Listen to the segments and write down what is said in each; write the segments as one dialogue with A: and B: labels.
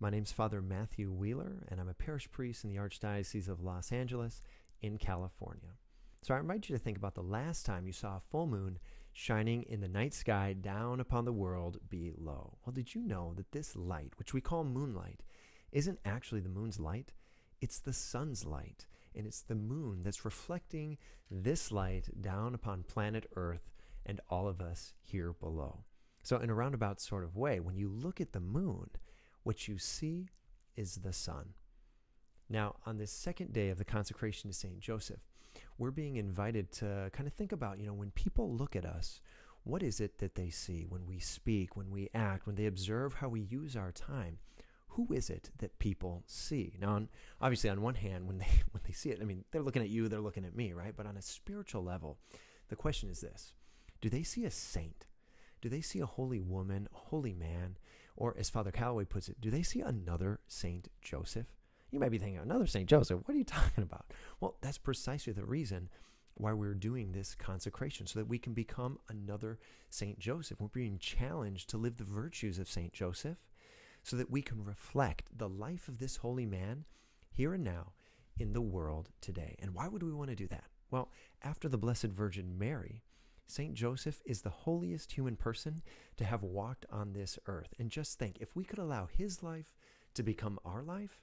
A: My name's Father Matthew Wheeler, and I'm a parish priest in the Archdiocese of Los Angeles in California. So I invite you to think about the last time you saw a full moon shining in the night sky down upon the world below. Well, did you know that this light, which we call moonlight, isn't actually the moon's light? It's the sun's light, and it's the moon that's reflecting this light down upon planet Earth and all of us here below. So, in a roundabout sort of way, when you look at the moon, what you see is the sun. Now, on this second day of the consecration to St. Joseph, we're being invited to kind of think about, you know, when people look at us, what is it that they see when we speak, when we act, when they observe how we use our time? Who is it that people see? Now, on, obviously, on one hand, when they when they see it, I mean, they're looking at you, they're looking at me, right? But on a spiritual level, the question is this: Do they see a saint? Do they see a holy woman, a holy man? Or, as Father Calloway puts it, do they see another Saint Joseph? You might be thinking, another Saint Joseph? What are you talking about? Well, that's precisely the reason why we're doing this consecration, so that we can become another Saint Joseph. We're being challenged to live the virtues of Saint Joseph so that we can reflect the life of this holy man here and now in the world today. And why would we want to do that? Well, after the Blessed Virgin Mary, St. Joseph is the holiest human person to have walked on this earth. And just think if we could allow his life to become our life,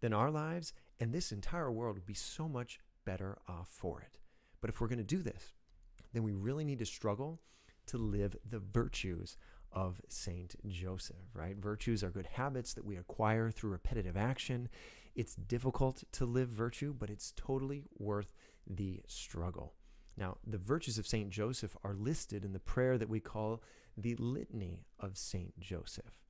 A: then our lives and this entire world would be so much better off for it. But if we're going to do this, then we really need to struggle to live the virtues of Saint Joseph, right? Virtues are good habits that we acquire through repetitive action. It's difficult to live virtue, but it's totally worth the struggle. Now, the virtues of St. Joseph are listed in the prayer that we call the Litany of St. Joseph.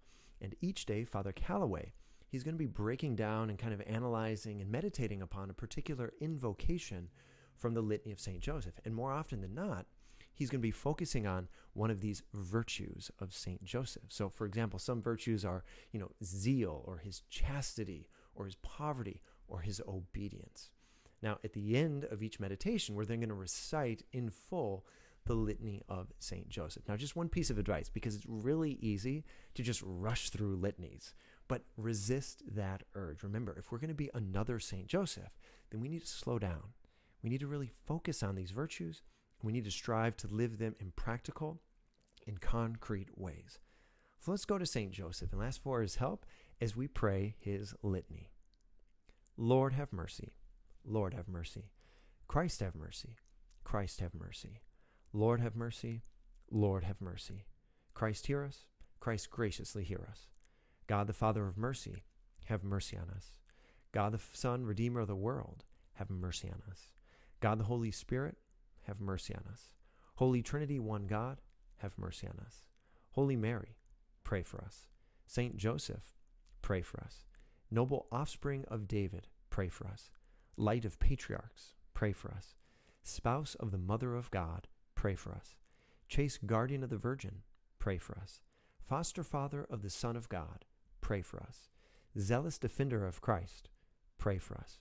A: And each day, Father Calloway, he's going to be breaking down and kind of analyzing and meditating upon a particular invocation from the Litany of St. Joseph. And more often than not, he's going to be focusing on one of these virtues of Saint Joseph. So, for example, some virtues are, you know, zeal or his chastity or his poverty or his obedience. Now, at the end of each meditation, we're then going to recite in full the Litany of St. Joseph. Now, just one piece of advice because it's really easy to just rush through litanies, but resist that urge. Remember, if we're going to be another St. Joseph, then we need to slow down. We need to really focus on these virtues. We need to strive to live them in practical and concrete ways. So let's go to St. Joseph and ask for his help as we pray his litany. Lord, have mercy. Lord have mercy. Christ have mercy. Christ have mercy. Lord have mercy. Lord have mercy. Christ hear us. Christ graciously hear us. God the Father of mercy, have mercy on us. God the Son, Redeemer of the world, have mercy on us. God the Holy Spirit, have mercy on us. Holy Trinity, one God, have mercy on us. Holy Mary, pray for us. Saint Joseph, pray for us. Noble offspring of David, pray for us. Light of Patriarchs, pray for us. Spouse of the Mother of God, pray for us. Chaste Guardian of the Virgin, pray for us. Foster Father of the Son of God, pray for us. Zealous Defender of Christ, pray for us.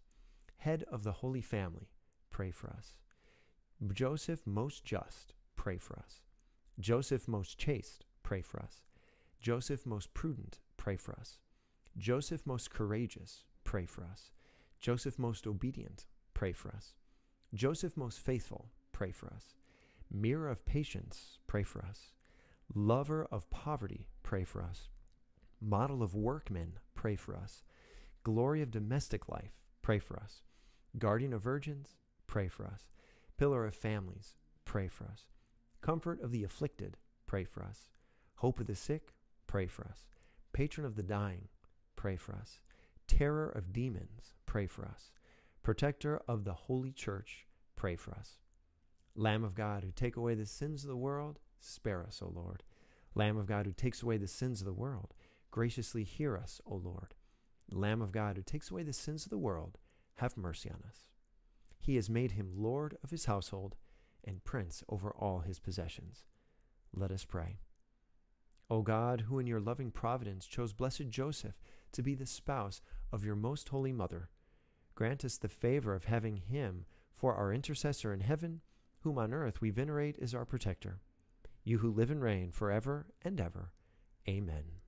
A: Head of the Holy Family, pray for us. Joseph Most Just, pray for us. Joseph Most Chaste, pray for us. Joseph Most Prudent, pray for us. Joseph Most Courageous, pray for us. Joseph most obedient, pray for us. Joseph most faithful, pray for us. Mirror of patience, pray for us. Lover of poverty, pray for us. Model of workmen, pray for us. Glory of domestic life, pray for us. Guardian of virgins, pray for us. Pillar of families, pray for us. Comfort of the afflicted, pray for us. Hope of the sick, pray for us. Patron of the dying, pray for us terror of demons, pray for us. Protector of the holy church, pray for us. Lamb of God, who take away the sins of the world, spare us, O Lord. Lamb of God, who takes away the sins of the world, graciously hear us, O Lord. Lamb of God, who takes away the sins of the world, have mercy on us. He has made him Lord of his household and prince over all his possessions. Let us pray. O God, who in your loving providence chose blessed Joseph to be the spouse of your most holy mother, grant us the favor of having him for our intercessor in heaven, whom on earth we venerate as our protector. You who live and reign forever and ever. Amen.